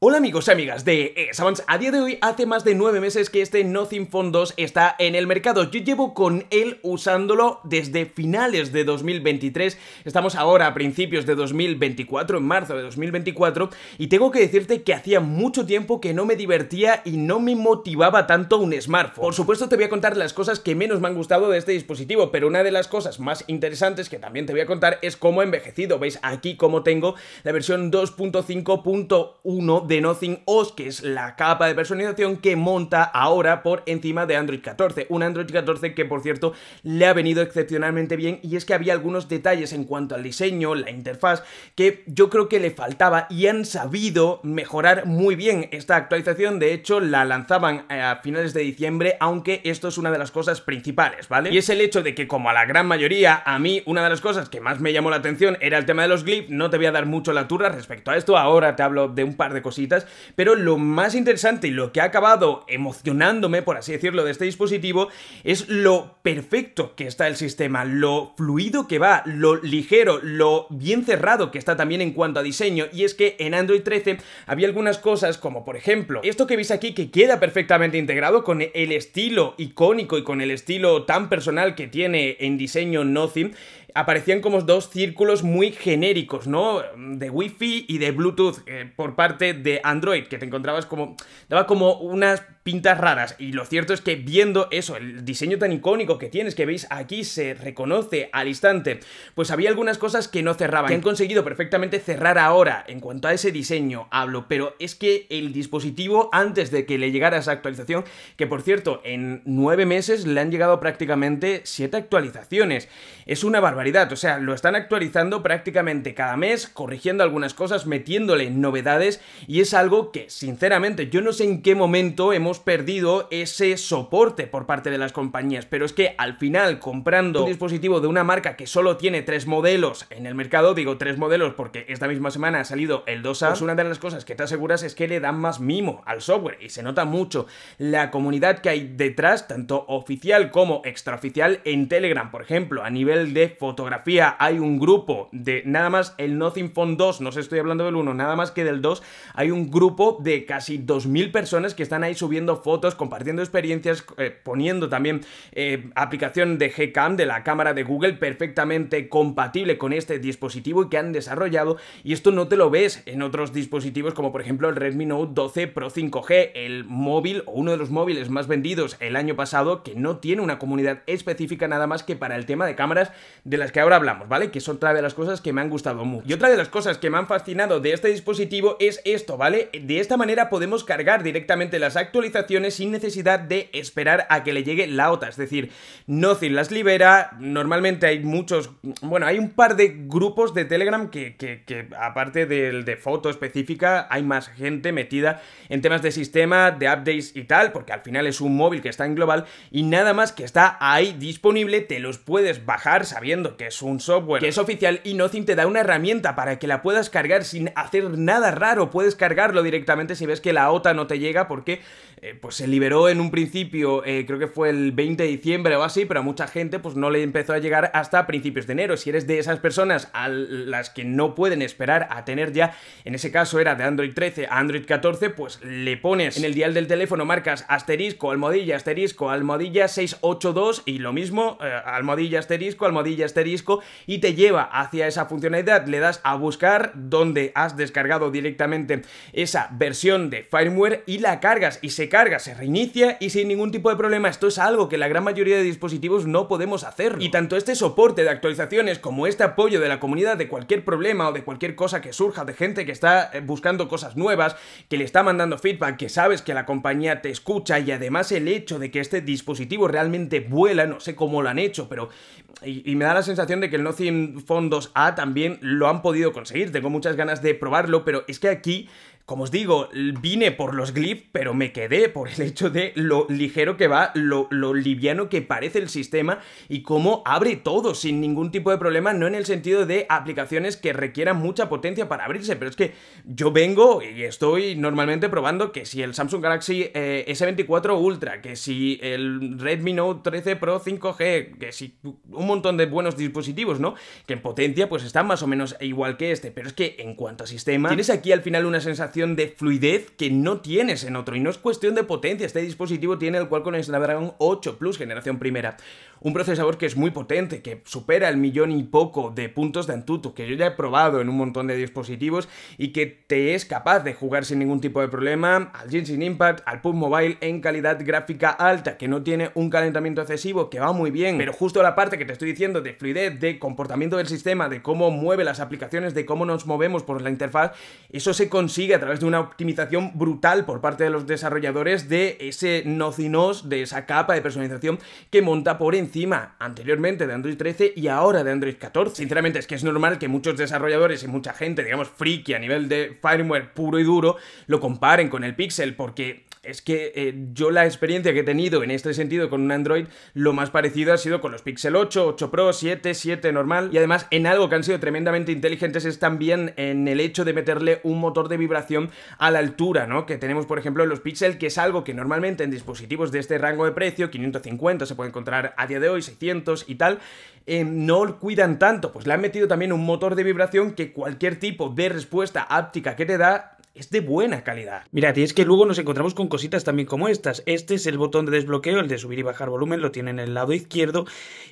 Hola amigos y amigas de Savants, a día de hoy hace más de 9 meses que este Nothing Phone 2 está en el mercado, yo llevo con él usándolo desde finales de 2023, estamos ahora a principios de 2024, en marzo de 2024, y tengo que decirte que hacía mucho tiempo que no me divertía y no me motivaba tanto un smartphone. Por supuesto te voy a contar las cosas que menos me han gustado de este dispositivo, pero una de las cosas más interesantes que también te voy a contar es cómo he envejecido, veis aquí cómo tengo la versión 2.5.1 de Nothing OS, que es la capa de personalización que monta ahora por encima de Android 14. Un Android 14 que, por cierto, le ha venido excepcionalmente bien y es que había algunos detalles en cuanto al diseño, la interfaz, que yo creo que le faltaba y han sabido mejorar muy bien esta actualización. De hecho, la lanzaban eh, a finales de diciembre, aunque esto es una de las cosas principales, ¿vale? Y es el hecho de que, como a la gran mayoría, a mí una de las cosas que más me llamó la atención era el tema de los glyphs. No te voy a dar mucho la turra respecto a esto, ahora te hablo de un par de cosas pero lo más interesante y lo que ha acabado emocionándome, por así decirlo, de este dispositivo es lo perfecto que está el sistema, lo fluido que va, lo ligero, lo bien cerrado que está también en cuanto a diseño, y es que en Android 13 había algunas cosas como por ejemplo esto que veis aquí que queda perfectamente integrado con el estilo icónico y con el estilo tan personal que tiene en diseño Nothing, aparecían como dos círculos muy genéricos, ¿no? De Wi-Fi y de Bluetooth eh, por parte de Android, que te encontrabas como... daba como unas pintas raras. Y lo cierto es que viendo eso, el diseño tan icónico que tienes, que veis aquí, se reconoce al instante. Pues había algunas cosas que no cerraban, que han conseguido perfectamente cerrar ahora. En cuanto a ese diseño hablo, pero es que el dispositivo, antes de que le llegara esa actualización, que por cierto, en nueve meses le han llegado prácticamente siete actualizaciones. Es una barbaridad, o sea, lo están actualizando prácticamente cada mes, corrigiendo algunas cosas, metiéndole novedades, y es algo que, sinceramente, yo no sé en qué momento hemos perdido ese soporte por parte de las compañías. Pero es que al final, comprando un dispositivo de una marca que solo tiene tres modelos en el mercado, digo tres modelos porque esta misma semana ha salido el 2A, pues una de las cosas que te aseguras es que le dan más mimo al software y se nota mucho la comunidad que hay detrás, tanto oficial como extraoficial en Telegram, por ejemplo, a nivel de fotografía hay un grupo de nada más el Nothing Phone 2, no se estoy hablando del 1, nada más que del 2, hay un grupo de casi 2000 personas que están ahí subiendo fotos, compartiendo experiencias, eh, poniendo también eh, aplicación de Gcam, de la cámara de Google, perfectamente compatible con este dispositivo que han desarrollado. Y esto no te lo ves en otros dispositivos como por ejemplo el Redmi Note 12 Pro 5G, el móvil o uno de los móviles más vendidos el año pasado que no tiene una comunidad específica nada más que para el tema de cámaras de las que ahora hablamos, ¿vale? Que es otra de las cosas que me han gustado mucho. Y otra de las cosas que me han fascinado de este dispositivo es esto, ¿vale? De esta manera podemos cargar directamente las actualizaciones sin necesidad de esperar a que le llegue la OTA. Es decir, Nothing las libera, normalmente hay muchos, bueno, hay un par de grupos de Telegram que, que aparte del de foto específica, hay más gente metida en temas de sistema, de updates y tal, porque al final es un móvil que está en global y nada más que está ahí disponible, te los puedes bajar sabiendo que es un software que es oficial y Nothing te da una herramienta para que la puedas cargar sin hacer nada raro, puedes cargarlo directamente si ves que la OTA no te llega porque eh, pues se liberó en un principio, eh, creo que fue el 20 de diciembre o así, pero a mucha gente pues no le empezó a llegar hasta principios de enero. Si eres de esas personas a las que no pueden esperar a tener ya, en ese caso era de Android 13 a Android 14, pues le pones en el dial del teléfono, marcas asterisco, almohadilla, asterisco, almohadilla 682 y lo mismo, eh, almohadilla, asterisco, almohadilla, asterisco y te lleva hacia esa funcionalidad. Le das a buscar donde has descargado directamente esa versión de firmware y la cargas y se carga, se reinicia y sin ningún tipo de problema. Esto es algo que la gran mayoría de dispositivos no podemos hacer. Y tanto este soporte de actualizaciones como este apoyo de la comunidad de cualquier problema o de cualquier cosa que surja, de gente que está eh, buscando cosas nuevas, que le está mandando feedback, que sabes que la compañía te escucha y además el hecho de que este dispositivo realmente vuela, no sé cómo lo han hecho, pero... Y, me da la sensación de que el Nothing Phone 2A también lo han podido conseguir. Tengo muchas ganas de probarlo, pero es que aquí como os digo, vine por los glyphs, pero me quedé por el hecho de lo ligero que va, lo, liviano que parece el sistema y cómo abre todo sin ningún tipo de problema, no en el sentido de aplicaciones que requieran mucha potencia para abrirse, pero es que yo vengo y estoy normalmente probando que si el Samsung Galaxy eh, S24 Ultra, que si el Redmi Note 13 Pro 5G, que si un montón de buenos dispositivos, ¿no? Que en potencia pues están más o menos igual que este, pero es que en cuanto a sistema, tienes aquí al final una sensación de fluidez que no tienes en otro. Y no es cuestión de potencia, este dispositivo tiene el Qualcomm Snapdragon 8 Plus generación primera. Un procesador que es muy potente, que supera el millón y poco de puntos de Antutu, que yo ya he probado en un montón de dispositivos y que te es capaz de jugar sin ningún tipo de problema al Genshin Impact, al pub Mobile en calidad gráfica alta, que no tiene un calentamiento excesivo, que va muy bien, pero justo la parte que te estoy diciendo de fluidez, de comportamiento del sistema, de cómo mueve las aplicaciones, de cómo nos movemos por la interfaz, eso se consigue a través través de una optimización brutal por parte de los desarrolladores de ese nocinos, de esa capa de personalización que monta por encima anteriormente de Android 13 y ahora de Android 14. Sinceramente es que es normal que muchos desarrolladores y mucha gente, digamos, friki a nivel de firmware puro y duro, lo comparen con el Pixel porque es que eh, yo la experiencia que he tenido en este sentido con un Android, lo más parecido ha sido con los Pixel 8, 8 Pro, 7, 7 normal y además en algo que han sido tremendamente inteligentes es también en el hecho de meterle un motor de vibración a la altura, ¿no? Que tenemos, por ejemplo, en los Pixel, que es algo que normalmente en dispositivos de este rango de precio, 550 se puede encontrar a día de hoy, 600 y tal, No eh, no cuidan tanto. Pues le han metido también un motor de vibración que cualquier tipo de respuesta áptica que te da es de buena calidad. Mirad, y es que luego nos encontramos con cositas también como estas. Este es el botón de desbloqueo, el de subir y bajar volumen, lo tienen en el lado izquierdo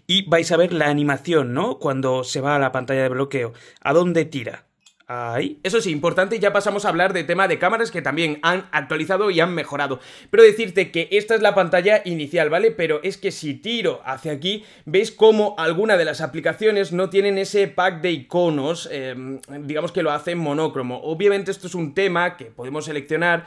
y vais a ver la animación, ¿no? Cuando se va a la pantalla de bloqueo, a dónde tira. Ahí. Eso sí, importante, ya pasamos a hablar de tema de cámaras que también han actualizado y han mejorado. Pero decirte que esta es la pantalla inicial, ¿vale? Pero es que si tiro hacia aquí, veis cómo alguna de las aplicaciones no tienen ese pack de iconos, em, digamos que lo hacen monócromo. Obviamente esto es un tema que podemos seleccionar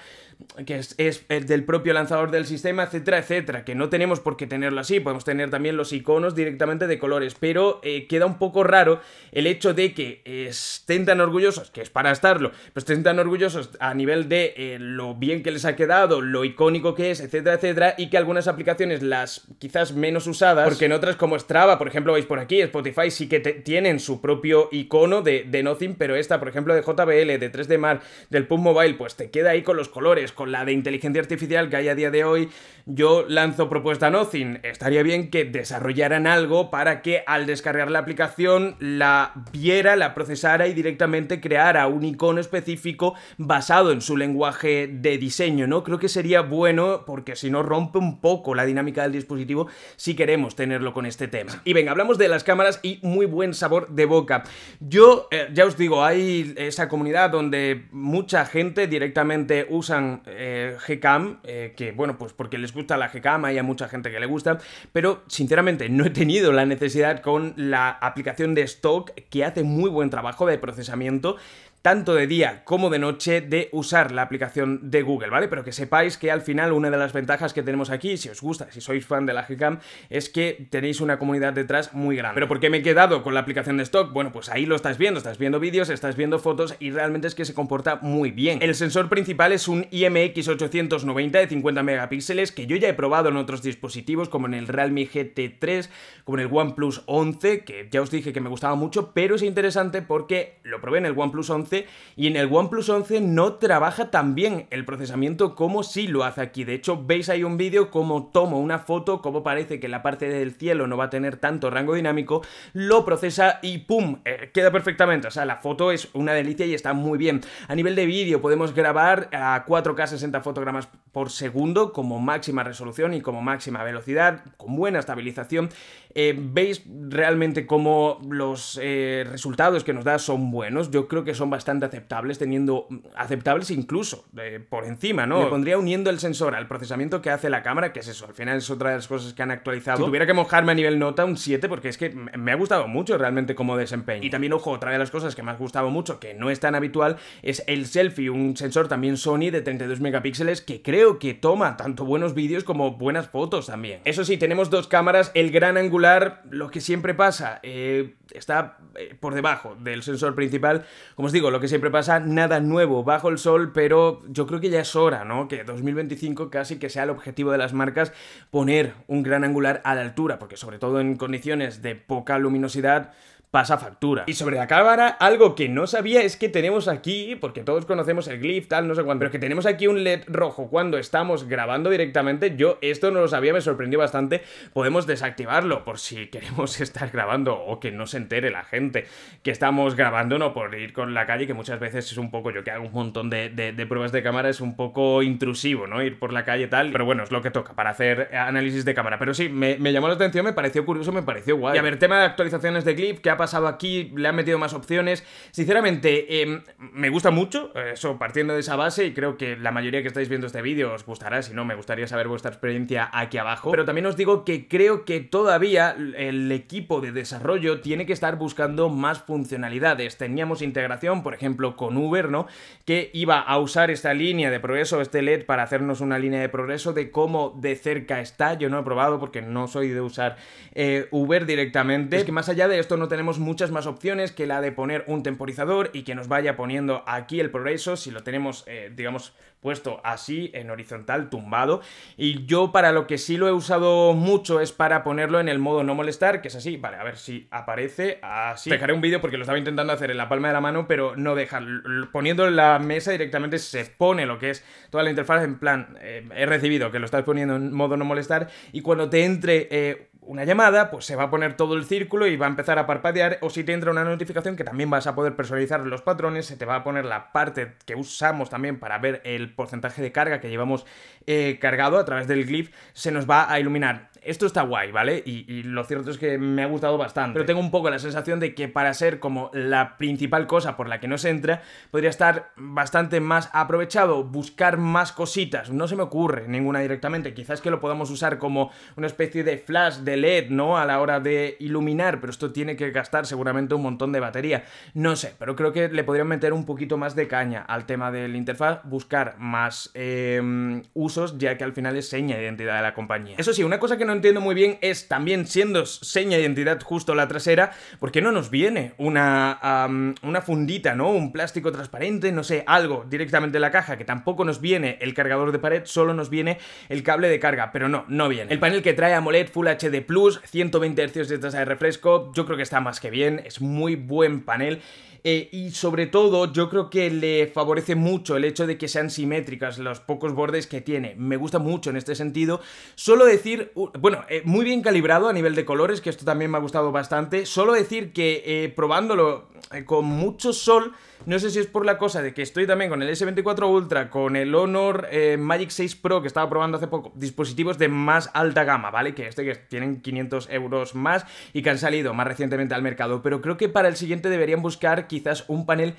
que es, del propio lanzador del sistema, etcétera, etcétera, que no tenemos por qué tenerlo así, podemos tener también los iconos directamente de colores, pero eh, queda un poco raro el hecho de que estén tan orgullosos, que es para estarlo, pero estén tan orgullosos a nivel de eh, lo bien que les ha quedado, lo icónico que es, etcétera, etcétera, y que algunas aplicaciones, las quizás menos usadas, porque en otras como Strava, por ejemplo, veis por aquí, Spotify sí que tienen su propio icono de, de Nothing, pero esta, por ejemplo, de JBL, de 3D Mar, del Pum Mobile, pues te queda ahí con los colores, con la de inteligencia artificial que hay a día de hoy, yo lanzo propuesta a Nothing. Estaría bien que desarrollaran algo para que al descargar la aplicación la viera, la procesara y directamente creara un icono específico basado en su lenguaje de diseño, ¿no? Creo que sería bueno porque si no rompe un poco la dinámica del dispositivo si queremos tenerlo con este tema. Y venga, hablamos de las cámaras y muy buen sabor de boca. Yo, eh, ya os digo, hay esa comunidad donde mucha gente directamente usan eh, GCAM, eh, que bueno, pues porque les gusta la GCAM, hay a mucha gente que le gusta, pero sinceramente no he tenido la necesidad con la aplicación de Stock, que hace muy buen trabajo de procesamiento tanto de día como de noche, de usar la aplicación de Google, ¿vale? Pero que sepáis que al final una de las ventajas que tenemos aquí, si os gusta, si sois fan de la Gcam, es que tenéis una comunidad detrás muy grande. ¿Pero por qué me he quedado con la aplicación de stock? Bueno, pues ahí lo estás viendo, estás viendo vídeos, estás viendo fotos y realmente es que se comporta muy bien. El sensor principal es un IMX 890 de 50 megapíxeles que yo ya he probado en otros dispositivos como en el Realme GT3, como en el OnePlus 11, que ya os dije que me gustaba mucho, pero es interesante porque lo probé en el OnePlus 11 y en el OnePlus 11 no trabaja tan bien el procesamiento como si lo hace aquí. De hecho, veis ahí un vídeo como tomo una foto, como parece que la parte del cielo no va a tener tanto rango dinámico, lo procesa y ¡pum! Eh, queda perfectamente. O sea, la foto es una delicia y está muy bien. A nivel de vídeo podemos grabar a 4K 60 fotogramas por segundo como máxima resolución y como máxima velocidad, con buena estabilización. Eh, veis realmente cómo los eh, resultados que nos da son buenos. Yo creo que son bastante bastante aceptables, teniendo mm, aceptables incluso por encima, ¿no? Le pondría uniendo el sensor al procesamiento que hace la cámara, que es eso, al final es otra de las cosas que han actualizado. Si tuviera que mojarme a nivel nota, un 7, porque es que me ha gustado mucho realmente como desempeño. Y también, ojo, otra de las cosas que me ha gustado mucho, que no es tan habitual, es el selfie, un sensor también Sony de 32 megapíxeles que creo que toma tanto buenos vídeos como buenas fotos también. Eso sí, tenemos dos cámaras, el gran angular, lo que siempre pasa, eh, está eh, por debajo del sensor principal. Como os digo, lo que siempre pasa, nada nuevo bajo el sol, pero yo creo que ya es hora, ¿no? Que 2025 casi que sea el objetivo de las marcas poner un gran angular a la altura, porque sobre todo en condiciones de poca luminosidad, pasa factura. Y sobre la cámara, algo que no sabía es que tenemos aquí, porque todos conocemos el glyph, tal, no sé cuándo, pero que tenemos aquí un LED rojo cuando estamos grabando directamente, yo esto no lo sabía, me sorprendió bastante, podemos desactivarlo por si queremos estar grabando o que no se entere la gente que estamos grabando, no por ir con la calle, que muchas veces es un poco, yo que hago un montón de, pruebas de cámara, es un poco intrusivo, ¿no? Ir por la calle tal, pero bueno, es lo que toca para hacer análisis de cámara, pero sí, me, llamó la atención, me pareció curioso, me pareció guay. Y a ver, tema de actualizaciones de Glyph, que ha pasado aquí, le han metido más opciones. Sinceramente, em, me gusta mucho, eh, eso partiendo de esa base, y creo que la mayoría que estáis viendo este vídeo os gustará, si no, me gustaría saber vuestra experiencia aquí abajo. Pero también os digo que creo que todavía el equipo de desarrollo tiene que estar buscando más funcionalidades. Teníamos integración, por ejemplo, con Uber, ¿no? Que iba a usar esta línea de progreso, este LED, para hacernos una línea de progreso de cómo de cerca está. Yo no he probado porque no soy de usar eh, Uber directamente. Es que más allá de esto no tenemos muchas más opciones que la de poner un temporizador y que nos vaya poniendo aquí el progreso si lo tenemos, eh, digamos, puesto así, en horizontal, tumbado. Y yo para lo que sí lo he usado mucho es para ponerlo en el modo no molestar, que es así. Vale, a ver si aparece así. Dejaré un vídeo porque lo estaba intentando hacer en la palma de la mano, pero no dejar. Poniendo en la mesa directamente se pone lo que es toda la interfaz en plan, eh, he recibido que lo estás poniendo en modo no molestar y cuando te entre... Eh, una llamada, pues se va a poner todo el círculo y va a empezar a parpadear, o si te entra una notificación que también vas a poder personalizar los patrones, se te va a poner la parte que usamos también para ver el porcentaje de carga que llevamos eh, cargado a través del glyph se nos va a iluminar. Esto está guay, ¿vale? Y, lo cierto es que me ha gustado bastante. Pero tengo un poco la sensación de que para ser como la principal cosa por la que no se entra, podría estar bastante más aprovechado, buscar más cositas. No se me ocurre ninguna directamente. Quizás que lo podamos usar como una especie de flash de LED, ¿no? A la hora de iluminar, pero esto tiene que gastar seguramente un montón de batería. No sé, pero creo que le podrían meter un poquito más de caña al tema del interfaz, buscar más em, usos, ya que al final es seña de identidad de la compañía. Eso sí, una cosa que no entiendo muy bien es también siendo seña de identidad justo la trasera, porque no nos viene una, una fundita, ¿no? Un plástico transparente, no sé, algo directamente en la caja, que tampoco nos viene el cargador de pared, solo nos viene el cable de carga, pero no, no viene. El panel que trae AMOLED Full HD Plus, 120 Hz de tasa de refresco, yo creo que está más que bien, es muy buen panel eh, y sobre todo yo creo que le favorece mucho el hecho de que sean simétricas los pocos bordes que tiene. Me gusta mucho en este sentido. Solo decir, bueno, eh, muy bien calibrado a nivel de colores, que esto también me ha gustado bastante. Solo decir que eh, probándolo con mucho sol no sé si es por la cosa de que estoy también con el S24 Ultra, con el Honor eh, Magic 6 Pro que estaba probando hace poco, dispositivos de más alta gama, ¿vale? Que este que tienen 500 euros más y que han salido más recientemente al mercado. Pero creo que para el siguiente deberían buscar quizás un panel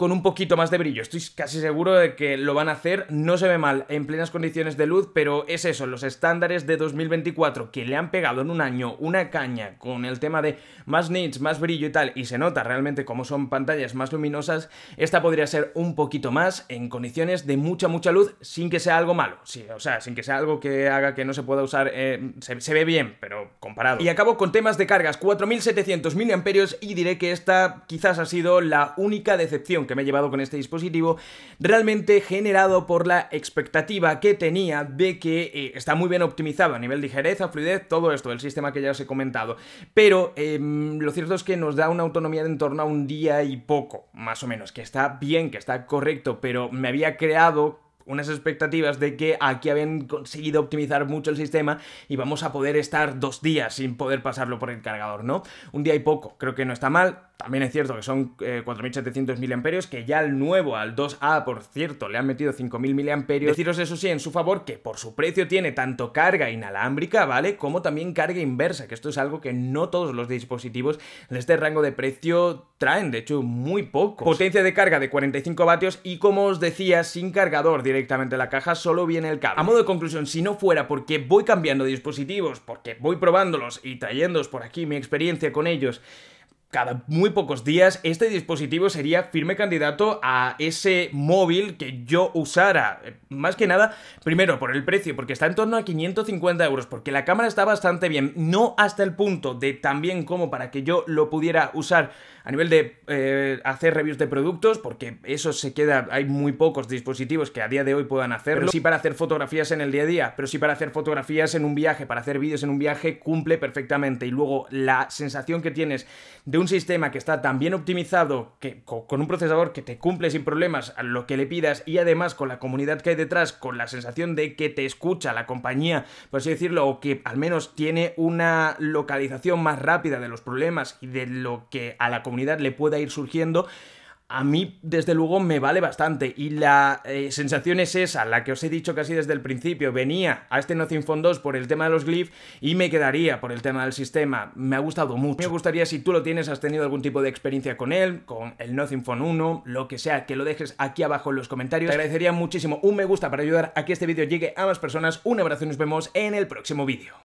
con un poquito más de brillo. Estoy casi seguro de que lo van a hacer, no se ve mal en plenas condiciones de luz, pero es eso, los estándares de 2024 que le han pegado en un año una caña con el tema de más nits, más brillo y tal, y se nota realmente como son pantallas más luminosas, esta podría ser un poquito más en condiciones de mucha, mucha luz sin que sea algo malo, o sea, sin que sea algo que haga que no se pueda usar, eh, se, ve bien, pero comparado. Y acabo con temas de cargas, 4700 mAh y diré que esta quizás ha sido la única decepción que me he llevado con este dispositivo, realmente generado por la expectativa que tenía de que eh, está muy bien optimizado a nivel de ligereza, fluidez, todo esto, el sistema que ya os he comentado. Pero em, lo cierto es que nos da una autonomía de en torno a un día y poco, más o menos, que está bien, que está correcto, pero me había creado unas expectativas de que aquí habían conseguido optimizar mucho el sistema y vamos a poder estar dos días sin poder pasarlo por el cargador, ¿no? Un día y poco, creo que no está mal, también es cierto que son 4.700 eh, miliamperios, que ya al nuevo, al 2A, por cierto, le han metido 5.000 miliamperios. Deciros eso sí, en su favor, que por su precio tiene tanto carga inalámbrica, ¿vale? Como también carga inversa, que esto es algo que no todos los dispositivos de este rango de precio traen, de hecho, muy poco. Potencia de carga de 45 vatios y, como os decía, sin cargador directamente la caja, solo viene el cable. A modo de conclusión, si no fuera porque voy cambiando dispositivos, porque voy probándolos y trayéndolos por aquí mi experiencia con ellos, cada muy pocos días, este dispositivo sería firme candidato a ese móvil que yo usara. Eh, más que nada, primero por el precio, porque está en torno a 550 euros, porque la cámara está bastante bien, no hasta el punto de tan bien como para que yo lo pudiera usar a nivel de eh, hacer reviews de productos, porque eso se queda, hay muy pocos dispositivos que a día de hoy puedan hacerlo, pero sí para hacer fotografías en el día a día, pero sí para hacer fotografías en un viaje, para hacer vídeos en un viaje, cumple perfectamente. Y luego la sensación que tienes de un sistema que está tan bien optimizado, que, con un procesador que te cumple sin problemas lo que le pidas y además con la comunidad que hay detrás, con la sensación de que te escucha la compañía, por así decirlo, o que al menos tiene una localización más rápida de los problemas y de lo que a la comunidad le pueda ir surgiendo, a mí desde luego me vale bastante y la eh, sensación es esa, la que os he dicho casi desde el principio, venía a este Nothing Phone 2 por el tema de los glyphs y me quedaría por el tema del sistema, me ha gustado mucho. Me gustaría si tú lo tienes, has tenido algún tipo de experiencia con él, con el Nothing Phone 1, lo que sea, que lo dejes aquí abajo en los comentarios. Te agradecería muchísimo un me gusta para ayudar a que este vídeo llegue a más personas. Un abrazo y nos vemos en el próximo vídeo.